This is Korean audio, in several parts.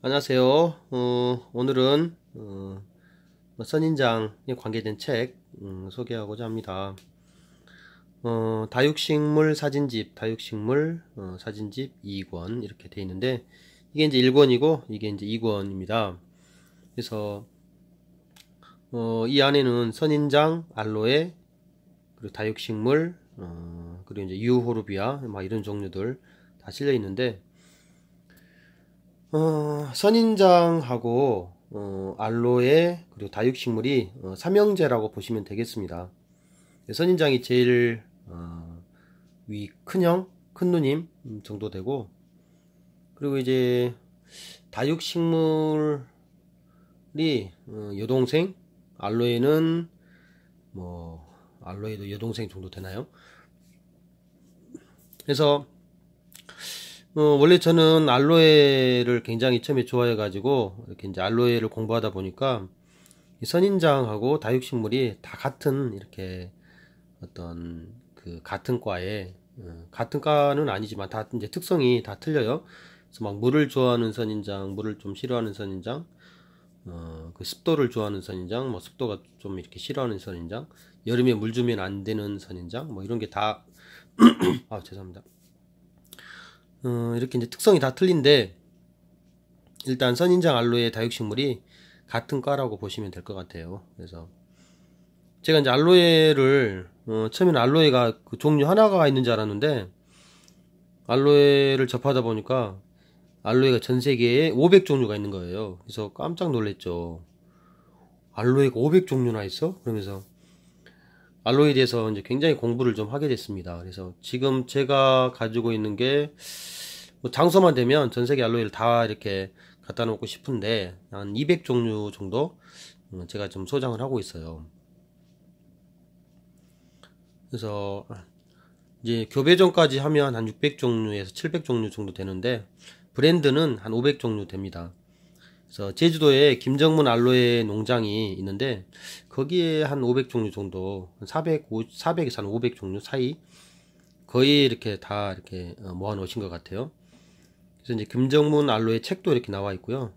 안녕하세요. 어, 오늘은 어, 선인장에 관계된 책 음, 소개하고자 합니다. 어, 다육식물 사진집, 다육식물 어, 사진집 2권 이렇게 돼 있는데 이게 이제 1권이고 이게 이제 2권입니다. 그래서 어, 이 안에는 선인장, 알로에, 그리고 다육식물, 어, 그리고 이제 유호르비아 막 이런 종류들 다 실려 있는데 어, 선인장하고 어, 알로에 그리고 다육식물이 어, 삼형제라고 보시면 되겠습니다. 네, 선인장이 제일 어, 위 큰형, 큰누님 정도 되고 그리고 이제 다육식물이 어, 여동생, 알로에는 뭐 알로에도 여동생 정도 되나요? 그래서 어, 원래 저는 알로에를 굉장히 처음에 좋아해가지고, 이렇게 이제 알로에를 공부하다 보니까, 이 선인장하고 다육식물이 다 같은, 이렇게, 어떤, 그, 같은 과에, 어, 같은 과는 아니지만, 다, 이제 특성이 다 틀려요. 그래서 막 물을 좋아하는 선인장, 물을 좀 싫어하는 선인장, 어, 그 습도를 좋아하는 선인장, 뭐 습도가 좀 이렇게 싫어하는 선인장, 여름에 물 주면 안 되는 선인장, 뭐 이런 게 다, 아, 죄송합니다. 어, 이렇게 이제 특성이 다 틀린데 일단 선인장 알로에 다육식물이 같은 과라고 보시면 될 것 같아요. 그래서 제가 이제 알로에를 어, 처음에는 알로에가 그 종류 하나가 있는 줄 알았는데 알로에를 접하다 보니까 알로에가 전 세계에 500 종류가 있는 거예요. 그래서 깜짝 놀랐죠. 알로에가 500 종류나 있어? 그러면서 알로에 대해서 이제 굉장히 공부를 좀 하게 됐습니다. 그래서 지금 제가 가지고 있는 게뭐 장소만 되면 전 세계 알로에를 다 이렇게 갖다 놓고 싶은데 한 200 종류 정도 음, 제가 좀 소장을 하고 있어요. 그래서 이제 교배전까지 하면 한 600 종류에서 700 종류 정도 되는데 브랜드는 한 500 종류 됩니다. 그래서 제주도에 김정문 알로에 농장이 있는데 거기에 한 500종류 정도 400, 400에서 한 500종류 사이 거의 이렇게 다 이렇게 어, 모아 놓으신 것 같아요. 그래서 이제 김정문 알로에 책도 이렇게 나와 있고요.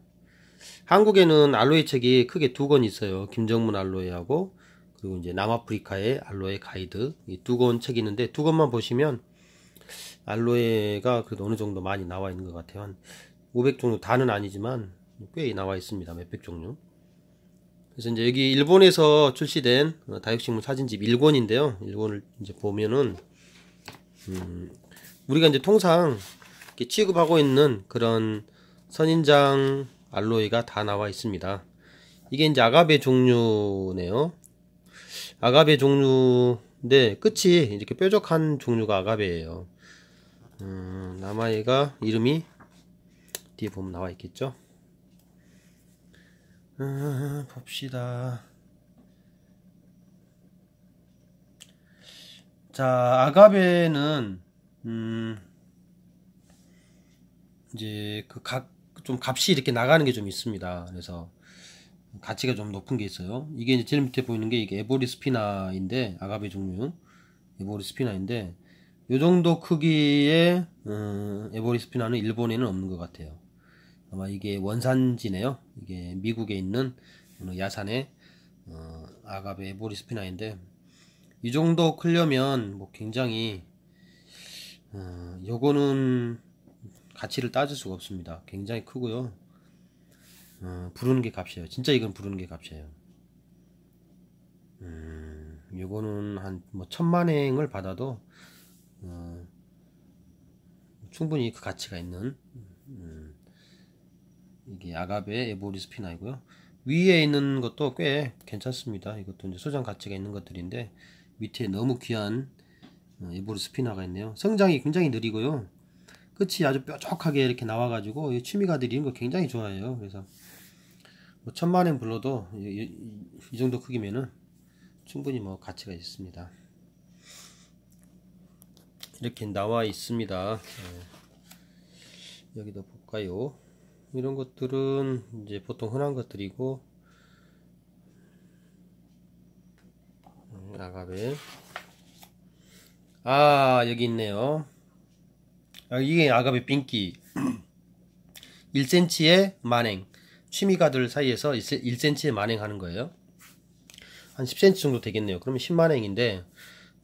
한국에는 알로에 책이 크게 두 권 있어요. 김정문 알로에하고 그리고 이제 남아프리카의 알로에 가이드 이 두 권 책이 있는데 두 권만 보시면 알로에가 그래도 어느 정도 많이 나와 있는 것 같아요. 한500 정도 다는 아니지만 뭐 꽤 나와 있습니다. 몇백 종류. 그래서 이제 여기 일본에서 출시된 어, 다육식물 사진집 1권인데요. 1권을 이제 보면은, 음 우리가 이제 통상 취급하고 있는 그런 선인장 알로에가 다 나와 있습니다. 이게 이제 아가베 종류네요. 아가베 종류인데 끝이 이렇게 뾰족한 종류가 아가베예요. 음, 남아이가 이름이 뒤에 보면 나와 있겠죠. 음, 봅시다. 자, 아가베는, 음, 이제 그 각, 좀 값이 이렇게 나가는 게 좀 있습니다. 그래서 가치가 좀 높은 게 있어요. 이게 이제 제일 밑에 보이는 게 이게 에보리스피나인데, 아가베 종류. 에보리스피나인데, 요 정도 크기의, 음, 어, 에보리스피나는 일본에는 없는 것 같아요. 아마 이게 원산지네요. 이게 미국에 있는 야산의 어, 아가베 보리스피나인데 이 정도 크려면 뭐 굉장히 어, 요거는 가치를 따질 수가 없습니다. 굉장히 크고요. 어, 부르는 게 값이에요. 진짜 이건 부르는 게 값이에요. 음, 요거는 한뭐 천만 행을 받아도 어, 충분히 그 가치가 있는 이게 아가베 에보리스피나이고요. 위에 있는 것도 꽤 괜찮습니다. 이것도 이제 소장 가치가 있는 것들인데 밑에 너무 귀한 어, 에보리스피나가 있네요. 성장이 굉장히 느리고요. 끝이 아주 뾰족하게 이렇게 나와가지고 취미가들이 이런 거 굉장히 좋아해요. 그래서 뭐천만원 불러도 이, 이, 이 정도 크기면은 충분히 뭐 가치가 있습니다. 이렇게 나와 있습니다. 네. 여기도 볼까요? 이런 것들은 이제 보통 흔한 것들이고 음, 아가베 아 여기 있네요 아, 이게 아가베 빈기 1cm의 만행 취미가들 사이에서 1cm의 만행하는 거예요 한 10cm 정도 되겠네요 그러면 10만행인데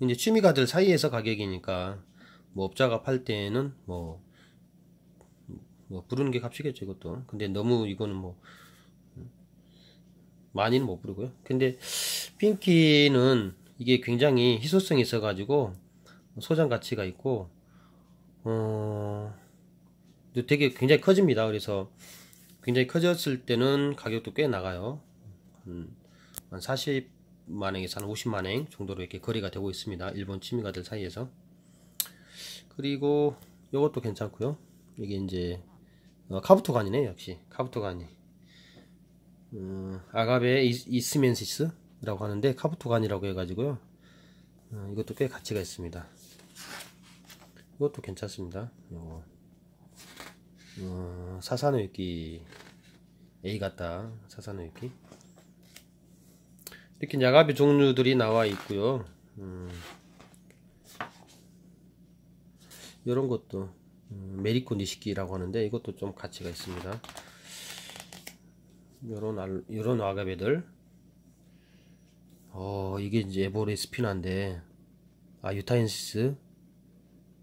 이제 취미가들 사이에서 가격이니까 뭐 업자가 팔 때는 뭐뭐 부르는 게 값이겠죠 이것도 근데 너무 이거는 뭐 음, 많이는 못 부르고요 근데 핑키는 이게 굉장히 희소성이 있어 가지고 소장 가치가 있고 어 되게 굉장히 커집니다 그래서 굉장히 커졌을 때는 가격도 꽤 나가요 한 40만행에서 한 50만행 정도로 이렇게 거래가 되고 있습니다 일본 취미가들 사이에서 그리고 이것도 괜찮고요 이게 이제 어, 카부토간이네 역시 카부토간이 음, 어, 아가베 이스멘시스라고 하는데 카부토간이라고 해가지고요 어, 이것도 꽤 가치가 있습니다 이것도 괜찮습니다 요거 어, 어, 사사노유키 A 같다 사사노유키 이렇게 야가비 종류들이 나와 있고요 음, 이런 것도 음, 메리코 니시키라고 하는데 이것도 좀 가치가 있습니다 요런 요런 아가베들 어 이게 이제 에보리 스피나인데 아 유타인시스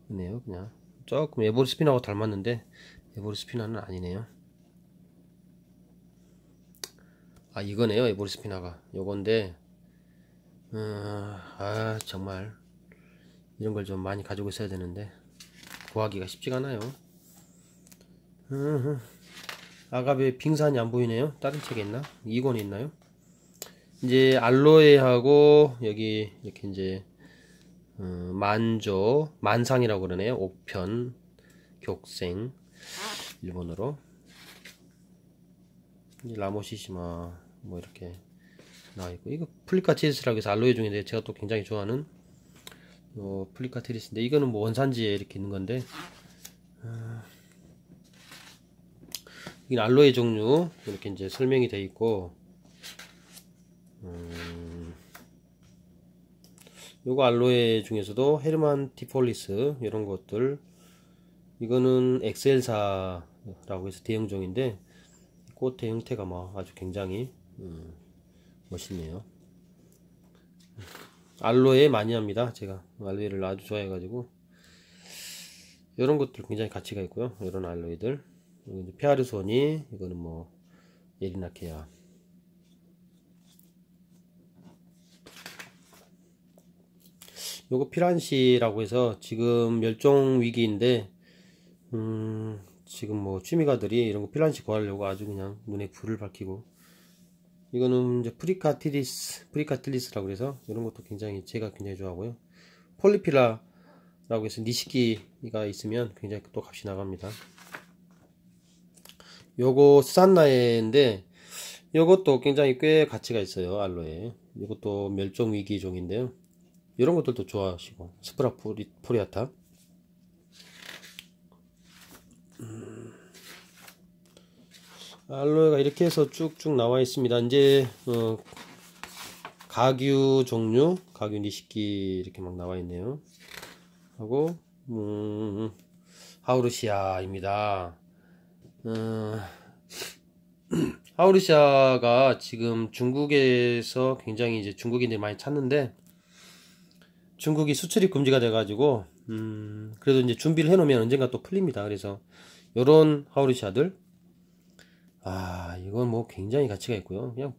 네요 그냥 조금 에보리 스피나하고 닮았는데 에보리 스피나는 아니네요 아 이거네요 에보리 스피나가 요건데 음, 아 정말 이런 걸 좀 많이 가지고 있어야 되는데 구하기가 쉽지가 않아요 아가베 빙산이 안 보이네요 다른 책에 있나? 이권에 있나요? 이제 알로에하고 여기 이렇게 이제 어, 만조 만상이라고 그러네요 5편 격생 일본어로 라모시시마 뭐 이렇게 나와있고 이거 플리카치스라고 해서 알로에 중에 제가 또 굉장히 좋아하는 요 뭐 플리카트리스인데 이거는 뭐 원산지에 이렇게 있는 건데 어, 아. 이 알로에 종류 이렇게 이제 설명이 되어 있고 음, 요거 알로에 중에서도 헤르만 티폴리스 이런 것들 이거는 엑셀사라고 해서 대형종인데 꽃의 형태가 막 뭐 아주 굉장히 음, 멋있네요 알로에 많이 합니다. 제가 알로에를 아주 좋아해가지고 이런 것들 굉장히 가치가 있고요. 이런 알로에들 페아르소니 이거는 뭐 예리나케야 요거 피란시라고 해서 지금 멸종 위기인데 음 지금 뭐 취미가들이 이런 거 피란시 구하려고 아주 그냥 눈에 불을 밝히고 이거는 이제 프리카티리스, 프리카틸리스라고 해서 이런 것도 굉장히 제가 굉장히 좋아하고요. 폴리피라라고 해서 니시키가 있으면 굉장히 또 값이 나갑니다. 요거 산나에인데 요것도 굉장히 꽤 가치가 있어요. 알로에. 이것도 멸종 위기 종인데요. 이런 것들도 좋아하시고 스프라포리아타 알로에가 이렇게 해서 쭉쭉 나와 있습니다. 이제 어, 가규 종류, 가규 니시키 이렇게 막 나와 있네요. 하고 음, 하우르시아입니다. 어, 하우르시아가 지금 중국에서 굉장히 이제 중국인들이 많이 찾는데 중국이 수출입 금지가 돼가지고 음, 그래도 이제 준비를 해놓으면 언젠가 또 풀립니다. 그래서 요런 하우르시아들 아 이건 뭐 굉장히 가치가 있고요 그냥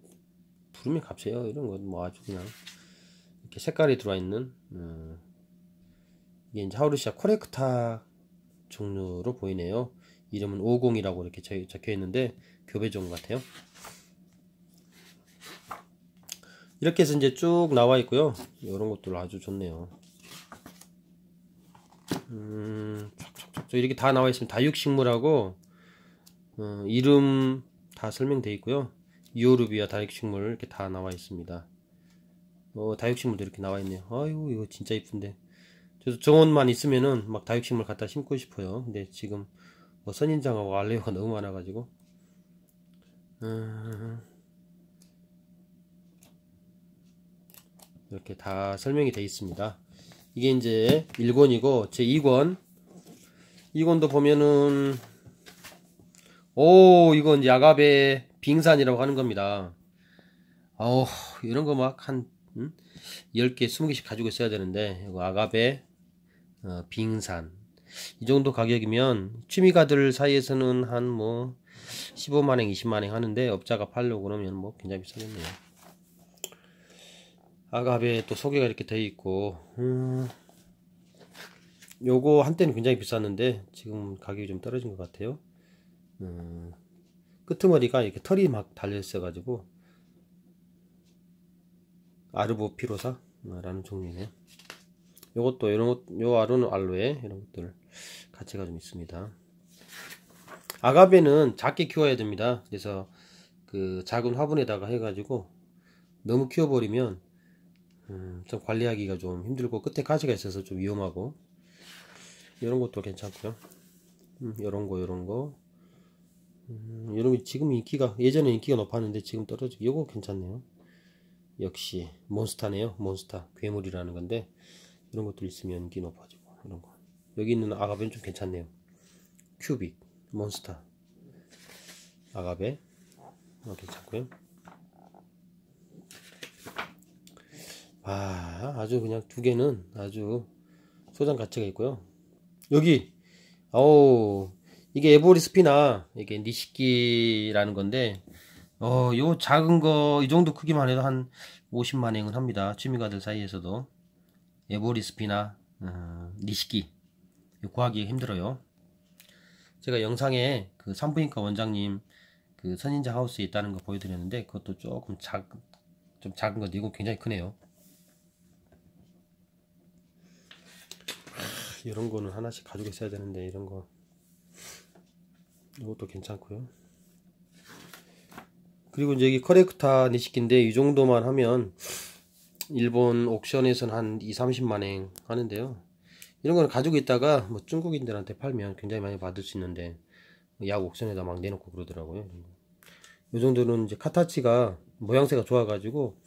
부르면 값이에요 이런 건뭐 아주 그냥 이렇게 색깔이 들어와 있는 음, 어, 이게 이제 하우르시아 코렉타 종류로 보이네요 이름은 50이라고 이렇게 적혀 있는데 교배종 같아요 이렇게 해서 이제 쭉 나와 있고요 이런 것들 아주 좋네요 음, 이렇게 다 나와 있으면 다육식물하고 어, 이름 다 설명되어 있고요. 유오르비아 다육식물 이렇게 다 나와 있습니다. 어, 다육식물도 이렇게 나와 있네요. 아유 이거 진짜 이쁜데. 저래 정원만 있으면은 막 다육식물 갖다 심고 싶어요. 근데 지금 뭐 선인장하고 알레오가 너무 많아가지고. 음... 이렇게 다 설명이 되어 있습니다. 이게 이제 1권이고 제 2권 2권도 보면은 오, 이건 야갑의 빙산이라고 하는 겁니다. 어 이런 거 막한 음? 10개, 20개씩 가지고 있어야 되는데 이거 아가베 어, 빙산 이 정도 가격이면 취미가들 사이에서는 한 뭐 15만행, 20만행 하는데 업자가 팔려고 그러면 뭐 굉장히 비싸겠네요. 아가베 또 소개가 이렇게 되어 있고 음, 요거 한때는 굉장히 비쌌는데 지금 가격이 좀 떨어진 것 같아요. 음, 네. 끄트머리가 이렇게 털이 막 달려있어가지고 아르보피로사라는 네, 종류네요. 요것도 이런 요 아로는 알로에 이런 것들 가치가 좀 있습니다. 아가베는 작게 키워야 됩니다. 그래서 그 작은 화분에다가 해가지고 너무 키워버리면 음, 좀 관리하기가 좀 힘들고 끝에 가시가 있어서 좀 위험하고 이런 것도 괜찮고요. 음, 이런 거 이런 거 음, 여러분 지금 인기가 예전에 인기가 높았는데 지금 떨어지고 이거 괜찮네요 역시 몬스타네요 몬스타 괴물이라는 건데 이런 것들 있으면 인기 높아지고 이런 거 여기 있는 아가베는 좀 괜찮네요 큐빅 몬스타 아가베 어, 괜찮고요 아 아주 그냥 두 개는 아주 소장 가치가 있고요 여기 아우 이게 에보리스피나 이게 니시키라는 건데 어요 작은 거 이 정도 크기만 해도 한 50만 행을 합니다 취미가들 사이에서도 에보리스피나 어, 니시키 구하기 힘들어요 제가 영상에 그 산부인과 원장님 그 선인자 하우스에 있다는 거 보여드렸는데 그것도 조금 작, 좀 작은 건데 이건 굉장히 크네요 이런 거는 하나씩 가지고 있어야 되는데 이런 거 이것도 괜찮고요 그리고 이제 여기 커렉터 니시키인데 이 정도만 하면 일본 옥션에선 한 2, 30만행 하는데요 이런 거는 가지고 있다가 뭐 중국인들한테 팔면 굉장히 많이 받을 수 있는데 약 옥션에다 막 내놓고 그러더라고요 이 정도는 이제 카타치가 모양새가 좋아가지고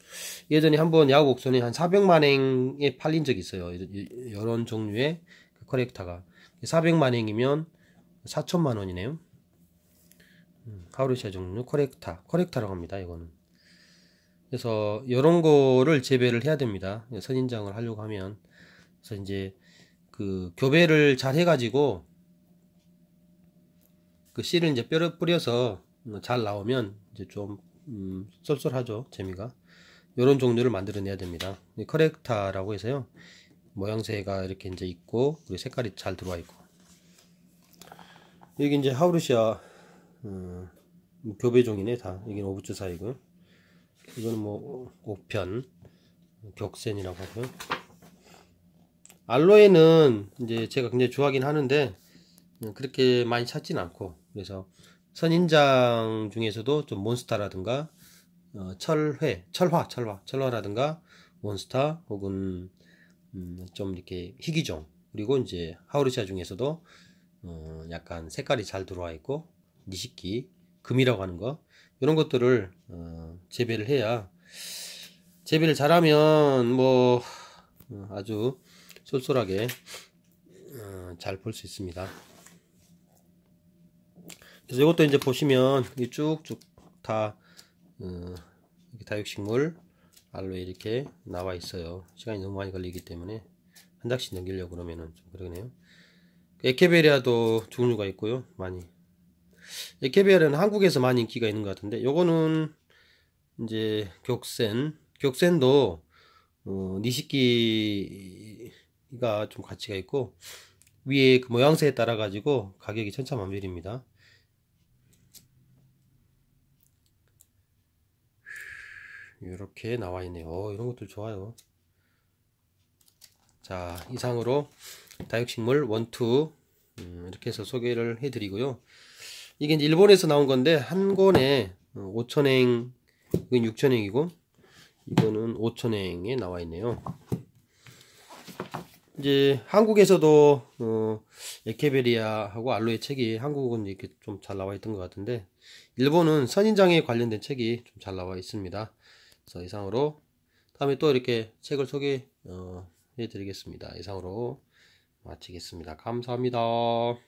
예전에 한번 야구 옥션에 한 400만행에 팔린 적이 있어요 이런 종류의 그 커렉터가 400만행이면 4천만원이네요 파브리시아 종류 코렉타 코렉타라고 합니다 이거는 그래서 이런 거를 재배를 해야 됩니다 선인장을 하려고 하면 그래서 이제 그 교배를 잘 해가지고 그 씨를 이제 뼈를 뿌려서 잘 나오면 이제 좀 음, 쏠쏠하죠 재미가 이런 종류를 만들어내야 됩니다 커렉타라고 해서요 모양새가 이렇게 이제 있고 그리고 색깔이 잘 들어와 있고 여기 이제 하우르시아 음, 뭐 교배종이네 다 여기는 오브츠 사이고 이거는 뭐 오편 격센이라고 하고요 알로에는 이제 제가 굉장히 좋아하긴 하는데 그렇게 많이 찾진 않고 그래서 선인장 중에서도 좀 몬스타라든가 어, 철회 철화 철화 철화라든가 몬스타 혹은 음, 좀 이렇게 희귀종 그리고 이제 하우르샤 중에서도 어, 약간 색깔이 잘 들어와 있고 니시키 금이라고 하는 거 이런 것들을 어, 재배를 해야 재배를 잘하면 뭐 어, 아주 쏠쏠하게 어, 잘볼 수 있습니다. 그래서 이것도 이제 보시면 쭉쭉 다 어, 다육식물 알로에 이렇게 나와 있어요. 시간이 너무 많이 걸리기 때문에 한 장씩 넘기려고 그러면은 좀 그러네요. 에케베리아도 종류가 있고요. 많이 에케베알은 한국에서 많이 인기가 있는 것 같은데 요거는 이제 격센 격센도 어, 니시키가 좀 가치가 있고 위에 그 모양새에 따라 가지고 가격이 천차만별입니다 이렇게 나와 있네요 이런 것들 좋아요 자 이상으로 다육식물 원투 음, 이렇게 해서 소개를 해드리고요 이게 이제 일본에서 나온 건데 한 권에 5천엔 어, 이건 6천엔이고 이거는 5천엔에 나와 있네요. 이제 한국에서도 어, 에케베리아하고 알로에 책이 한국은 이렇게 좀 잘 나와 있던 것 같은데 일본은 선인장에 관련된 책이 좀 잘 나와 있습니다. 그래서 이상으로 다음에 또 이렇게 책을 소개해 어, 드리겠습니다. 이상으로 마치겠습니다. 감사합니다.